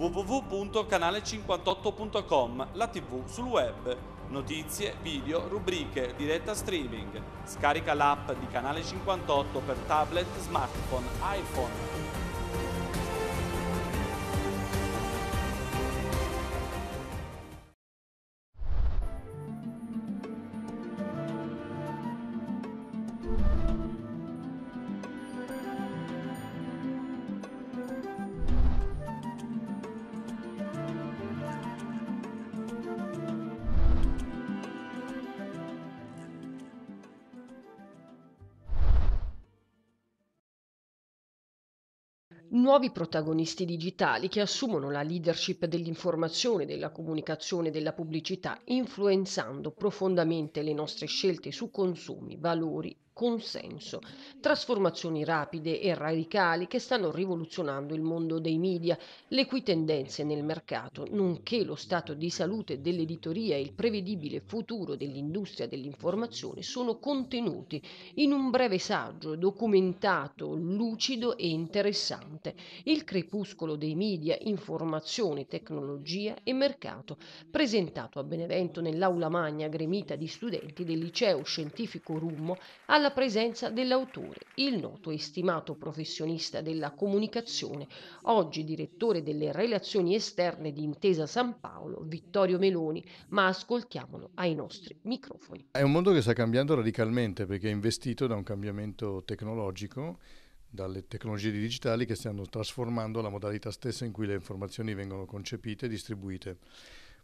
www.canale58.com, la tv sul web. Notizie, video, rubriche, diretta streaming. Scarica l'app di Canale 58 per tablet, smartphone, iPhone. nuovi protagonisti digitali che assumono la leadership dell'informazione, della comunicazione, della pubblicità, influenzando profondamente le nostre scelte su consumi, valori consenso. Trasformazioni rapide e radicali che stanno rivoluzionando il mondo dei media, le cui tendenze nel mercato, nonché lo stato di salute dell'editoria e il prevedibile futuro dell'industria dell'informazione sono contenuti in un breve saggio documentato, lucido e interessante. Il crepuscolo dei media, informazione, tecnologia e mercato, presentato a Benevento nell'aula magna gremita di studenti del liceo scientifico Rummo alla la presenza dell'autore, il noto e stimato professionista della comunicazione, oggi direttore delle relazioni esterne di Intesa San Paolo, Vittorio Meloni, ma ascoltiamolo ai nostri microfoni. È un mondo che sta cambiando radicalmente perché è investito da un cambiamento tecnologico dalle tecnologie digitali che stanno trasformando la modalità stessa in cui le informazioni vengono concepite e distribuite.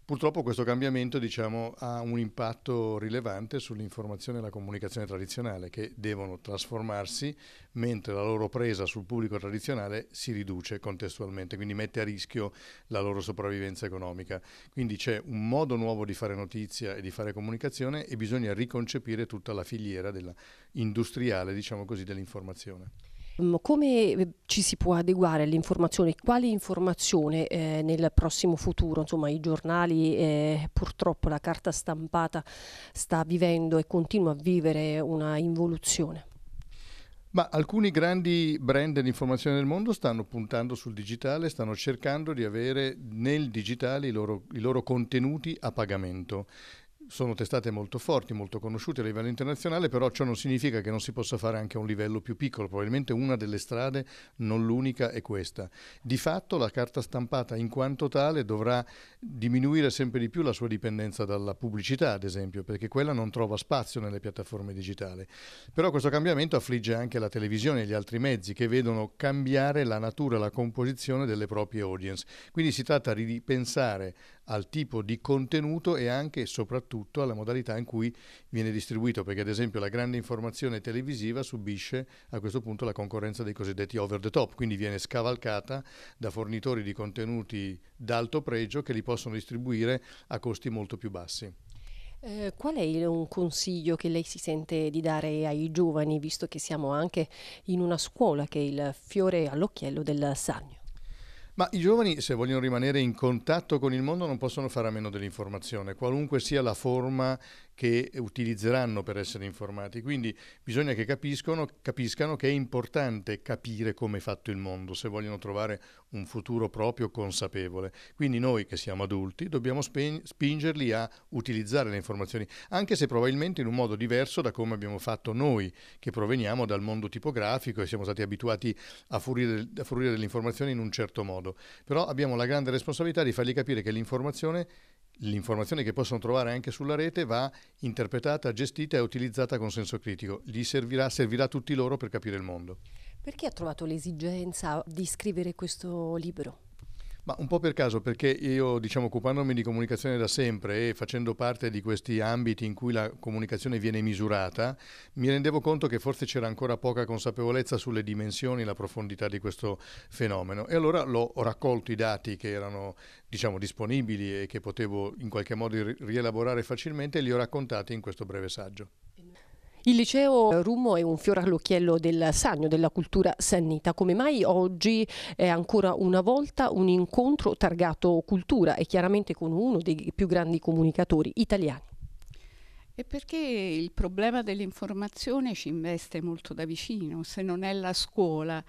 Purtroppo questo cambiamento diciamo, ha un impatto rilevante sull'informazione e la comunicazione tradizionale che devono trasformarsi mentre la loro presa sul pubblico tradizionale si riduce contestualmente, quindi mette a rischio la loro sopravvivenza economica. Quindi c'è un modo nuovo di fare notizia e di fare comunicazione e bisogna riconcepire tutta la filiera della, industriale diciamo così, dell'informazione. Mm, come eh, ci si può adeguare all'informazione? Quale informazione eh, nel prossimo futuro? Insomma, i giornali, eh, purtroppo la carta stampata sta vivendo e continua a vivere una involuzione. Ma alcuni grandi brand di informazione del mondo stanno puntando sul digitale, stanno cercando di avere nel digitale i loro, i loro contenuti a pagamento sono testate molto forti, molto conosciute a livello internazionale, però ciò non significa che non si possa fare anche a un livello più piccolo, probabilmente una delle strade, non l'unica, è questa. Di fatto la carta stampata in quanto tale dovrà diminuire sempre di più la sua dipendenza dalla pubblicità, ad esempio, perché quella non trova spazio nelle piattaforme digitali. Però questo cambiamento affligge anche la televisione e gli altri mezzi che vedono cambiare la natura, la composizione delle proprie audience. Quindi si tratta di ripensare al tipo di contenuto e anche e soprattutto soprattutto alla modalità in cui viene distribuito, perché ad esempio la grande informazione televisiva subisce a questo punto la concorrenza dei cosiddetti over the top, quindi viene scavalcata da fornitori di contenuti d'alto pregio che li possono distribuire a costi molto più bassi. Eh, qual è un consiglio che lei si sente di dare ai giovani, visto che siamo anche in una scuola che è il fiore all'occhiello del Sannio? Ma i giovani, se vogliono rimanere in contatto con il mondo, non possono fare a meno dell'informazione, qualunque sia la forma che utilizzeranno per essere informati. Quindi bisogna che capiscano che è importante capire come è fatto il mondo se vogliono trovare un futuro proprio consapevole. Quindi noi che siamo adulti dobbiamo spingerli a utilizzare le informazioni, anche se probabilmente in un modo diverso da come abbiamo fatto noi, che proveniamo dal mondo tipografico e siamo stati abituati a fruire, a fruire delle informazioni in un certo modo. Però abbiamo la grande responsabilità di fargli capire che l'informazione l'informazione che possono trovare anche sulla rete va interpretata, gestita e utilizzata con senso critico. Gli servirà, servirà a tutti loro per capire il mondo. Perché ha trovato l'esigenza di scrivere questo libro? Ma un po' per caso, perché io, diciamo, occupandomi di comunicazione da sempre e facendo parte di questi ambiti in cui la comunicazione viene misurata, mi rendevo conto che forse c'era ancora poca consapevolezza sulle dimensioni e la profondità di questo fenomeno. E allora l'ho raccolto i dati che erano, diciamo, disponibili e che potevo in qualche modo rielaborare facilmente e li ho raccontati in questo breve saggio. Il liceo Rummo è un fiore all'occhiello del sannio, della cultura sannita. Come mai oggi è ancora una volta un incontro targato cultura e chiaramente con uno dei più grandi comunicatori italiani? E perché il problema dell'informazione ci investe molto da vicino, se non è la scuola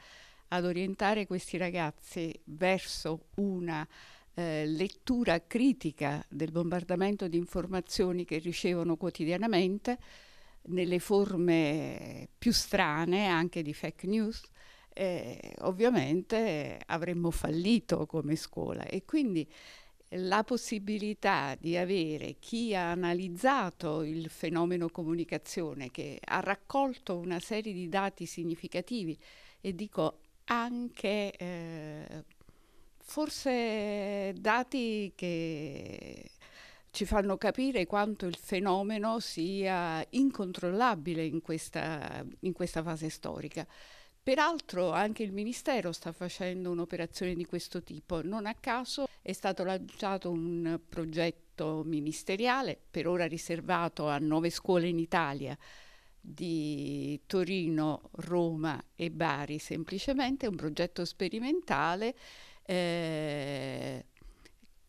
ad orientare questi ragazzi verso una eh, lettura critica del bombardamento di informazioni che ricevono quotidianamente, nelle forme più strane, anche di fake news, eh, ovviamente avremmo fallito come scuola e quindi la possibilità di avere chi ha analizzato il fenomeno comunicazione, che ha raccolto una serie di dati significativi e dico anche eh, forse dati che ci fanno capire quanto il fenomeno sia incontrollabile in questa, in questa fase storica. Peraltro anche il Ministero sta facendo un'operazione di questo tipo. Non a caso è stato lanciato un progetto ministeriale, per ora riservato a nove scuole in Italia, di Torino, Roma e Bari, semplicemente un progetto sperimentale eh,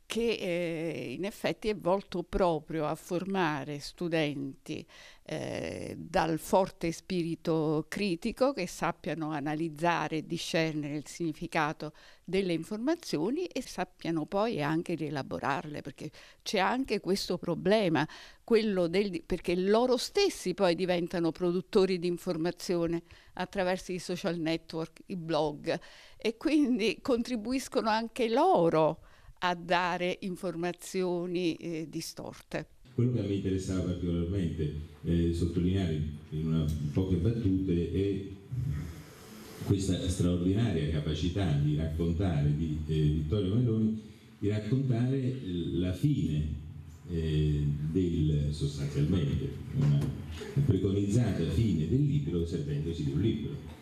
che eh, in effetti è volto proprio a formare studenti eh, dal forte spirito critico che sappiano analizzare e discernere il significato delle informazioni e sappiano poi anche rielaborarle, perché c'è anche questo problema, quello del, perché loro stessi poi diventano produttori di informazione attraverso i social network, i blog e quindi contribuiscono anche loro a dare informazioni eh, distorte. Quello che mi interessava particolarmente eh, sottolineare in una, poche battute è questa straordinaria capacità di raccontare di eh, Vittorio Meloni, di raccontare la fine eh, del, sostanzialmente, una preconizzata fine del libro servendosi di un libro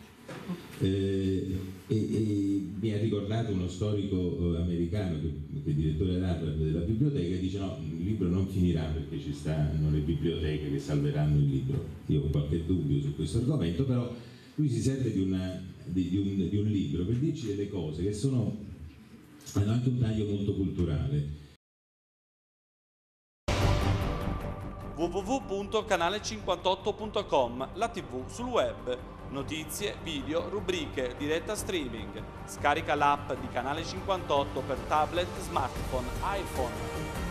eh, e, e, mi ha ricordato uno storico eh, americano che, che è direttore d'Harvard della biblioteca e dice no, il libro non finirà perché ci stanno le biblioteche che salveranno il libro io ho qualche dubbio su questo argomento però lui si serve di, una, di, di, un, di un, libro per dirci delle cose che sono, hanno anche un taglio molto culturale www.canale58.com la tv sul web notizie, video, rubriche, diretta streaming. Scarica l'app di Canale 58 per tablet, smartphone, iPhone.